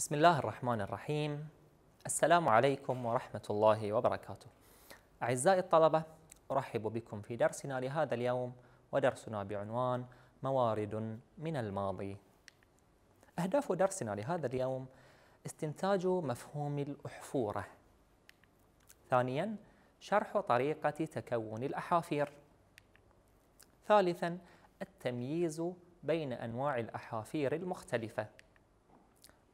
بسم الله الرحمن الرحيم السلام عليكم ورحمة الله وبركاته أعزائي الطلبة أرحب بكم في درسنا لهذا اليوم ودرسنا بعنوان موارد من الماضي أهداف درسنا لهذا اليوم استنتاج مفهوم الأحفورة ثانياً شرح طريقة تكون الأحافير ثالثاً التمييز بين أنواع الأحافير المختلفة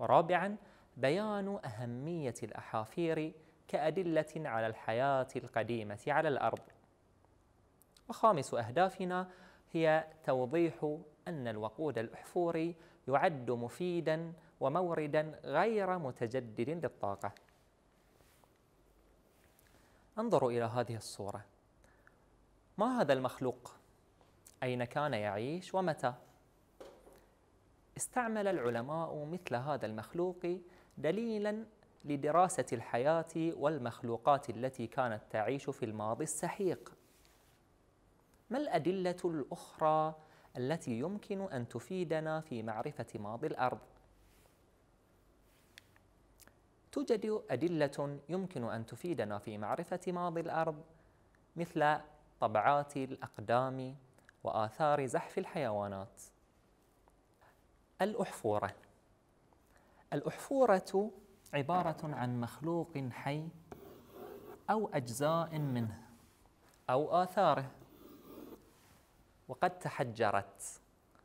رابعاً بيان أهمية الأحافير كأدلة على الحياة القديمة على الأرض وخامس أهدافنا هي توضيح أن الوقود الأحفوري يعد مفيدا وموردا غير متجدد للطاقة انظروا إلى هذه الصورة ما هذا المخلوق؟ أين كان يعيش ومتى؟ استعمل العلماء مثل هذا المخلوق دليلا لدراسة الحياة والمخلوقات التي كانت تعيش في الماضي السحيق ما الأدلة الأخرى التي يمكن أن تفيدنا في معرفة ماضي الأرض؟ توجد أدلة يمكن أن تفيدنا في معرفة ماضي الأرض مثل طبعات الأقدام وآثار زحف الحيوانات الأحفورة الأحفورة عبارة عن مخلوق حي أو أجزاء منه أو آثاره وقد تحجرت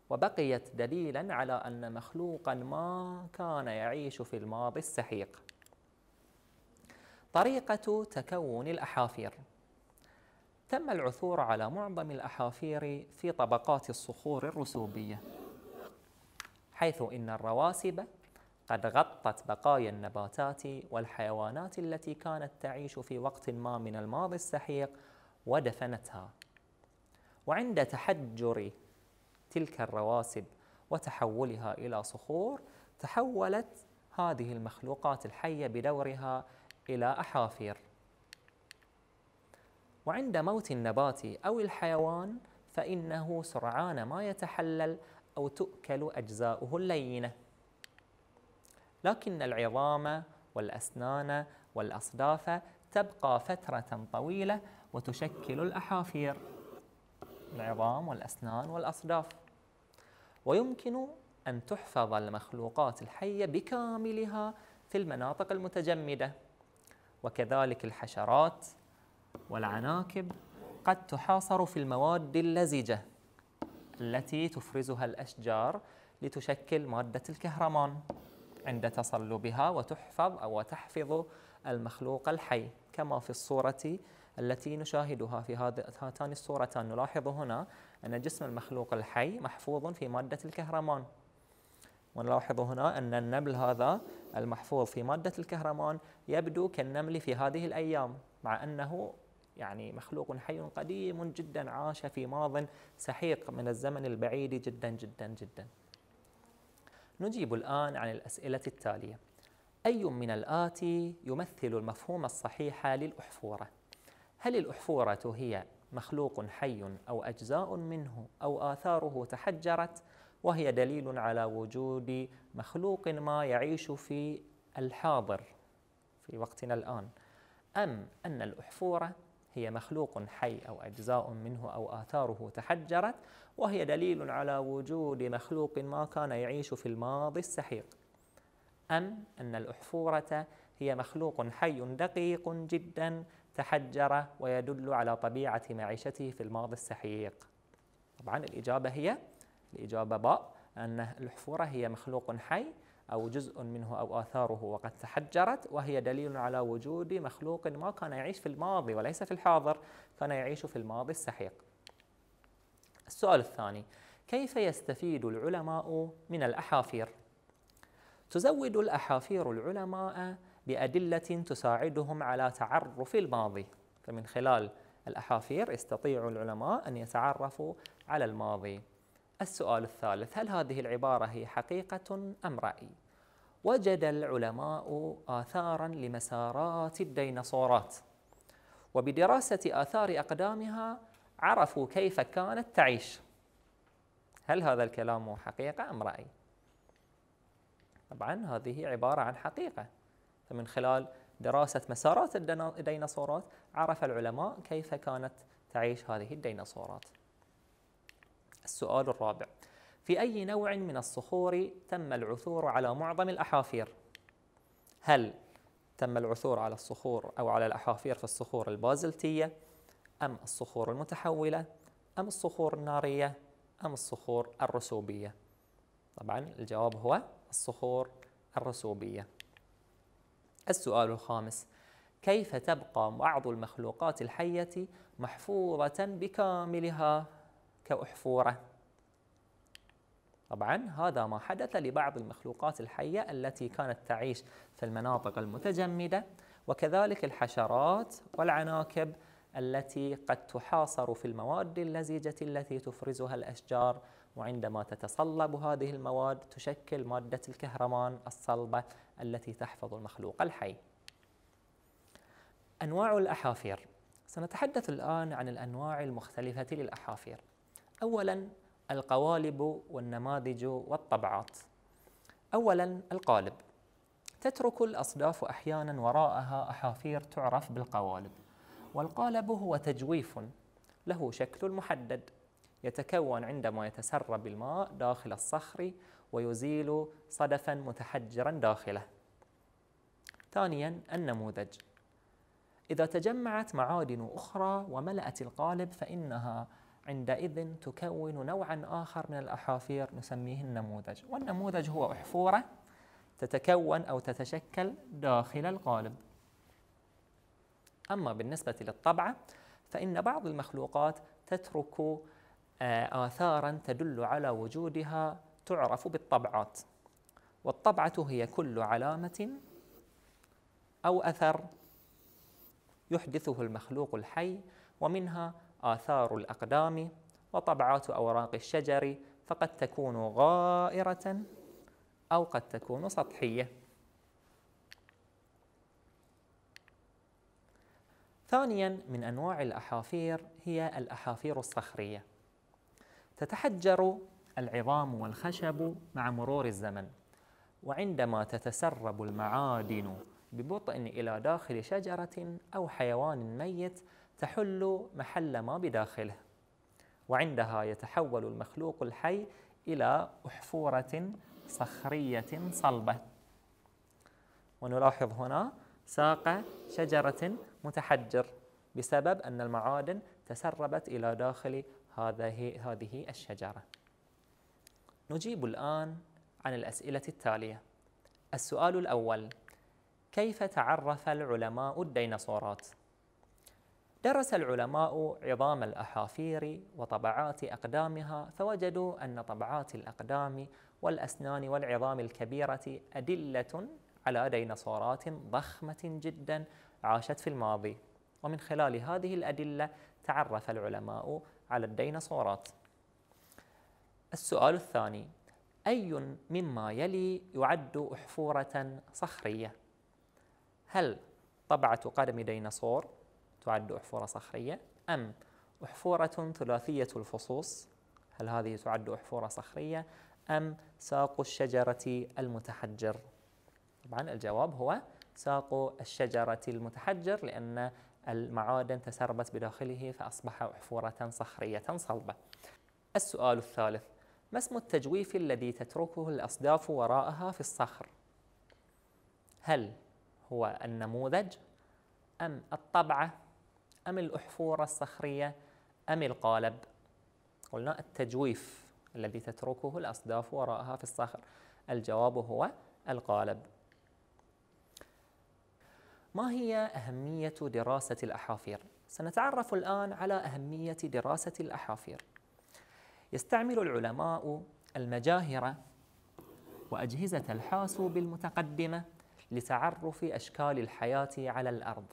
وبقيت دليلا على أن مخلوقا ما كان يعيش في الماضي السحيق طريقة تكون الأحافير تم العثور على معظم الأحافير في طبقات الصخور الرسوبية حيث إن الرواسب قد غطت بقايا النباتات والحيوانات التي كانت تعيش في وقت ما من الماضي السحيق ودفنتها وعند تحجر تلك الرواسب وتحولها الى صخور تحولت هذه المخلوقات الحيه بدورها الى احافير وعند موت النبات او الحيوان فانه سرعان ما يتحلل أو تؤكل أجزاؤه اللينة لكن العظام والأسنان والأصداف تبقى فترة طويلة وتشكل الأحافير العظام والأسنان والأصداف ويمكن أن تحفظ المخلوقات الحية بكاملها في المناطق المتجمدة وكذلك الحشرات والعناكب قد تحاصر في المواد اللزجة التي تفرزها الأشجار لتشكل مادة الكهرمان عند تصلبها وتحفظ أو تحفظ المخلوق الحي كما في الصورة التي نشاهدها في هاتان الصورتان نلاحظ هنا أن جسم المخلوق الحي محفوظ في مادة الكهرمان ونلاحظ هنا أن النمل هذا المحفوظ في مادة الكهرمان يبدو كالنمل في هذه الأيام مع أنه يعني مخلوق حي قديم جدا عاش في ماض سحيق من الزمن البعيد جدا جدا جدا نجيب الآن عن الأسئلة التالية أي من الآتي يمثل المفهوم الصحيح للأحفورة؟ هل الأحفورة هي مخلوق حي أو أجزاء منه أو آثاره تحجرت وهي دليل على وجود مخلوق ما يعيش في الحاضر في وقتنا الآن أم أن الأحفورة هي مخلوق حي أو أجزاء منه أو آثاره تحجرت وهي دليل على وجود مخلوق ما كان يعيش في الماضي السحيق أم أن الأحفورة هي مخلوق حي دقيق جدا تحجر ويدل على طبيعة معيشته في الماضي السحيق طبعا الإجابة هي الإجابة باء أن الأحفورة هي مخلوق حي أو جزء منه أو آثاره وقد تحجرت وهي دليل على وجود مخلوق ما كان يعيش في الماضي وليس في الحاضر كان يعيش في الماضي السحيق السؤال الثاني كيف يستفيد العلماء من الأحافير؟ تزود الأحافير العلماء بأدلة تساعدهم على تعرف الماضي فمن خلال الأحافير يستطيع العلماء أن يتعرفوا على الماضي السؤال الثالث هل هذه العبارة هي حقيقة أم رأي؟ وجد العلماء آثارا لمسارات الديناصورات وبدراسة آثار أقدامها عرفوا كيف كانت تعيش هل هذا الكلام حقيقة أم رأي؟ طبعا هذه عبارة عن حقيقة فمن خلال دراسة مسارات الديناصورات عرف العلماء كيف كانت تعيش هذه الديناصورات السؤال الرابع في أي نوع من الصخور تم العثور على معظم الأحافير؟ هل تم العثور على الصخور أو على الأحافير في الصخور البازلتية أم الصخور المتحولة أم الصخور النارية أم الصخور الرسوبية؟ طبعا الجواب هو الصخور الرسوبية السؤال الخامس كيف تبقى بعض المخلوقات الحية محفوظة بكاملها كأحفورة؟ طبعا هذا ما حدث لبعض المخلوقات الحية التي كانت تعيش في المناطق المتجمدة وكذلك الحشرات والعناكب التي قد تحاصر في المواد اللزجة التي تفرزها الأشجار وعندما تتصلب هذه المواد تشكل مادة الكهرمان الصلبة التي تحفظ المخلوق الحي أنواع الأحافير سنتحدث الآن عن الأنواع المختلفة للأحافير أولا القوالب والنماذج والطبعات اولا القالب تترك الاصداف احيانا وراءها احافير تعرف بالقوالب والقالب هو تجويف له شكل محدد يتكون عندما يتسرب الماء داخل الصخر ويزيل صدفا متحجرا داخله ثانيا النموذج إذا تجمعت معادن أخرى وملأت القالب فإنها عندئذ تكون نوعا آخر من الأحافير نسميه النموذج والنموذج هو أحفورة تتكون أو تتشكل داخل القالب أما بالنسبة للطبعة فإن بعض المخلوقات تترك آه، آثارا تدل على وجودها تعرف بالطبعات والطبعة هي كل علامة أو أثر يحدثه المخلوق الحي ومنها آثار الأقدام وطبعات أوراق الشجر فقد تكون غائرة أو قد تكون سطحية ثانيا من أنواع الأحافير هي الأحافير الصخرية تتحجر العظام والخشب مع مرور الزمن وعندما تتسرب المعادن ببطء إلى داخل شجرة أو حيوان ميت تحل محل ما بداخله وعندها يتحول المخلوق الحي إلى أحفورة صخرية صلبة ونلاحظ هنا ساق شجرة متحجر بسبب أن المعادن تسربت إلى داخل هذه هذه الشجرة. نجيب الآن عن الأسئلة التالية. السؤال الأول: كيف تعرف العلماء الديناصورات؟ درس العلماء عظام الأحافير وطبعات أقدامها فوجدوا أن طبعات الأقدام والأسنان والعظام الكبيرة أدلة على ديناصورات ضخمة جدا عاشت في الماضي ومن خلال هذه الأدلة تعرف العلماء على الديناصورات السؤال الثاني أي مما يلي يعد أحفورة صخرية؟ هل طبعة قدم ديناصور؟ تعد أحفورة صخرية أم أحفورة ثلاثية الفصوص هل هذه تعد أحفورة صخرية أم ساق الشجرة المتحجر طبعا الجواب هو ساق الشجرة المتحجر لأن المعادن تسربت بداخله فأصبح أحفورة صخرية صلبة السؤال الثالث ما اسم التجويف الذي تتركه الأصداف وراءها في الصخر؟ هل هو النموذج أم الطبعة أم الأحفورة الصخرية أم القالب قلنا التجويف الذي تتركه الأصداف وراءها في الصخر الجواب هو القالب ما هي أهمية دراسة الأحافير؟ سنتعرف الآن على أهمية دراسة الأحافير يستعمل العلماء المجاهر وأجهزة الحاسوب المتقدمة لتعرف أشكال الحياة على الأرض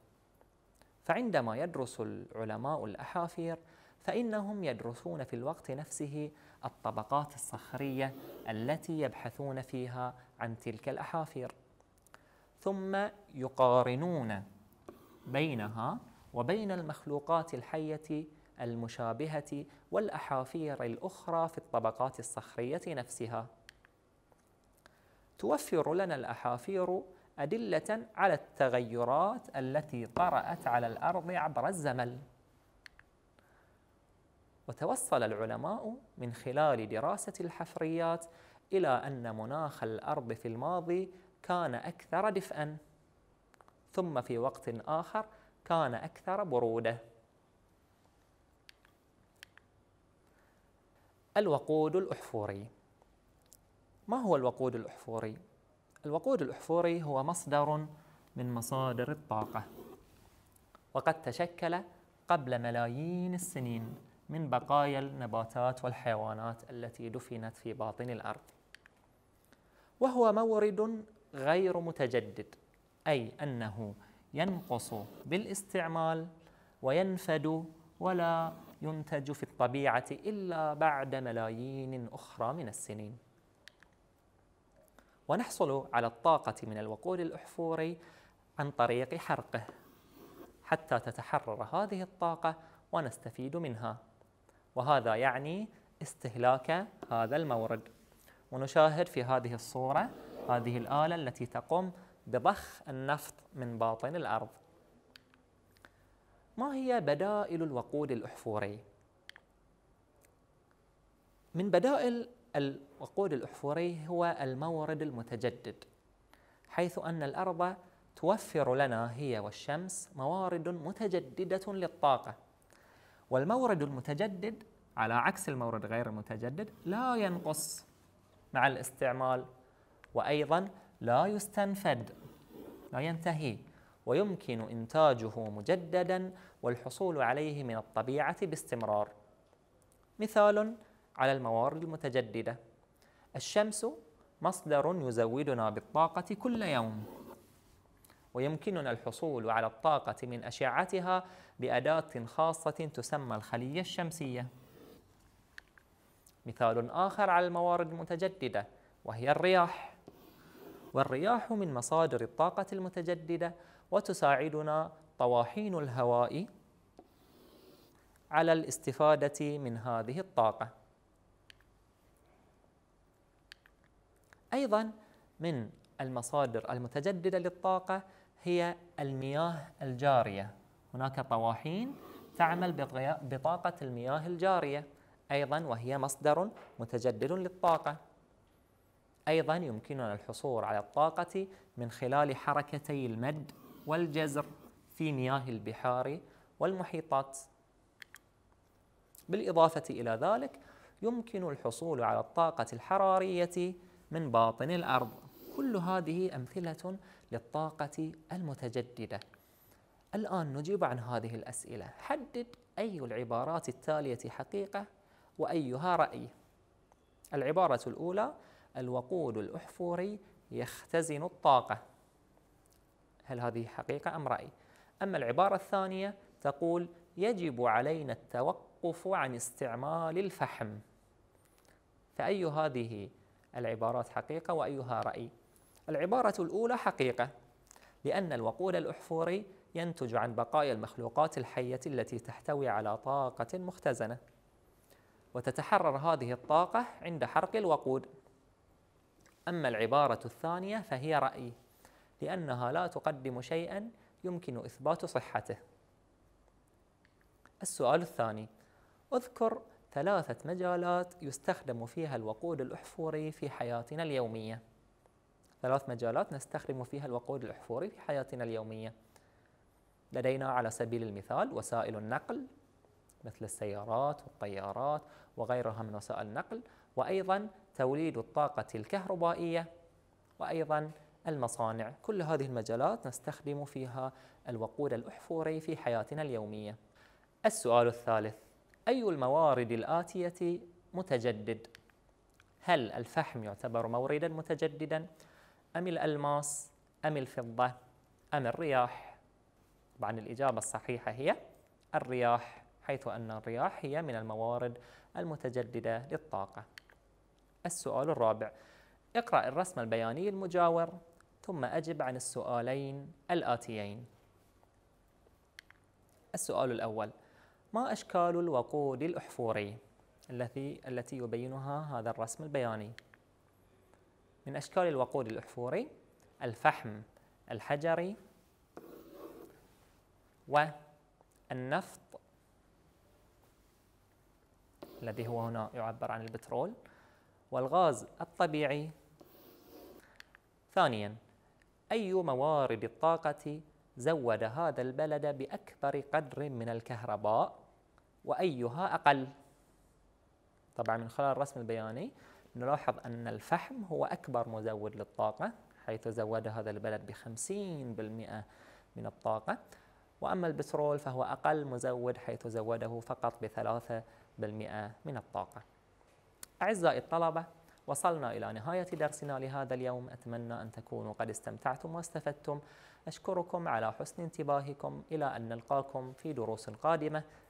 فعندما يدرس العلماء الأحافير فإنهم يدرسون في الوقت نفسه الطبقات الصخرية التي يبحثون فيها عن تلك الأحافير ثم يقارنون بينها وبين المخلوقات الحية المشابهة والأحافير الأخرى في الطبقات الصخرية نفسها توفر لنا الأحافير أدلة على التغيرات التي طرأت على الأرض عبر الزمن وتوصل العلماء من خلال دراسة الحفريات إلى أن مناخ الأرض في الماضي كان أكثر دفئاً ثم في وقت آخر كان أكثر برودة الوقود الأحفوري ما هو الوقود الأحفوري؟ الوقود الأحفوري هو مصدر من مصادر الطاقة وقد تشكل قبل ملايين السنين من بقايا النباتات والحيوانات التي دفنت في باطن الأرض وهو مورد غير متجدد أي أنه ينقص بالاستعمال وينفد ولا ينتج في الطبيعة إلا بعد ملايين أخرى من السنين ونحصل على الطاقة من الوقود الأحفوري عن طريق حرقه حتى تتحرر هذه الطاقة ونستفيد منها وهذا يعني استهلاك هذا المورد ونشاهد في هذه الصورة هذه الآلة التي تقوم بضخ النفط من باطن الأرض ما هي بدائل الوقود الأحفوري؟ من بدائل الوقود الأحفوري هو المورد المتجدد حيث أن الأرض توفر لنا هي والشمس موارد متجددة للطاقة والمورد المتجدد على عكس المورد غير المتجدد لا ينقص مع الاستعمال وأيضا لا يستنفد لا ينتهي ويمكن إنتاجه مجددا والحصول عليه من الطبيعة باستمرار مثال على الموارد المتجددة الشمس مصدر يزودنا بالطاقة كل يوم ويمكننا الحصول على الطاقة من أشعتها بأداة خاصة تسمى الخلية الشمسية مثال آخر على الموارد المتجددة وهي الرياح والرياح من مصادر الطاقة المتجددة وتساعدنا طواحين الهواء على الاستفادة من هذه الطاقة أيضا من المصادر المتجددة للطاقة هي المياه الجارية هناك طواحين تعمل بطاقة المياه الجارية أيضا وهي مصدر متجدد للطاقة أيضا يمكننا الحصول على الطاقة من خلال حركتي المد والجزر في مياه البحار والمحيطات بالإضافة إلى ذلك يمكن الحصول على الطاقة الحرارية من باطن الارض كل هذه امثله للطاقه المتجدده الان نجيب عن هذه الاسئله حدد اي العبارات التاليه حقيقه وايها راي العباره الاولى الوقود الاحفوري يختزن الطاقه هل هذه حقيقه ام راي اما العباره الثانيه تقول يجب علينا التوقف عن استعمال الفحم فأي هذه العبارات حقيقة وأيها رأي العبارة الأولى حقيقة لأن الوقود الأحفوري ينتج عن بقايا المخلوقات الحية التي تحتوي على طاقة مختزنة وتتحرر هذه الطاقة عند حرق الوقود أما العبارة الثانية فهي رأي لأنها لا تقدم شيئا يمكن إثبات صحته السؤال الثاني اذكر ثلاثة مجالات يستخدم فيها الوقود الأحفوري في حياتنا اليومية ثلاث مجالات نستخدم فيها الوقود الأحفوري في حياتنا اليومية لدينا على سبيل المثال وسائل النقل مثل السيارات والطيارات وغيرها من وسائل النقل وأيضا توليد الطاقة الكهربائية وأيضا المصانع كل هذه المجالات نستخدم فيها الوقود الأحفوري في حياتنا اليومية السؤال الثالث أي الموارد الآتية متجدد هل الفحم يعتبر موردا متجددا أم الألماس أم الفضة أم الرياح طبعا الإجابة الصحيحة هي الرياح حيث أن الرياح هي من الموارد المتجددة للطاقة السؤال الرابع اقرأ الرسم البياني المجاور ثم أجب عن السؤالين الآتيين السؤال الأول ما أشكال الوقود الأحفوري التي التي يبينها هذا الرسم البياني من أشكال الوقود الأحفوري الفحم الحجري والنفط الذي هو هنا يعبر عن البترول والغاز الطبيعي ثانيا أي موارد الطاقة زود هذا البلد بأكبر قدر من الكهرباء وأيها أقل طبعا من خلال الرسم البياني نلاحظ أن الفحم هو أكبر مزود للطاقة حيث زود هذا البلد بخمسين بالمئة من الطاقة وأما البترول فهو أقل مزود حيث زوده فقط بثلاثة بالمئة من الطاقة أعزائي الطلبة وصلنا إلى نهاية درسنا لهذا اليوم أتمنى أن تكونوا قد استمتعتم واستفدتم أشكركم على حسن انتباهكم إلى أن نلقاكم في دروس قادمة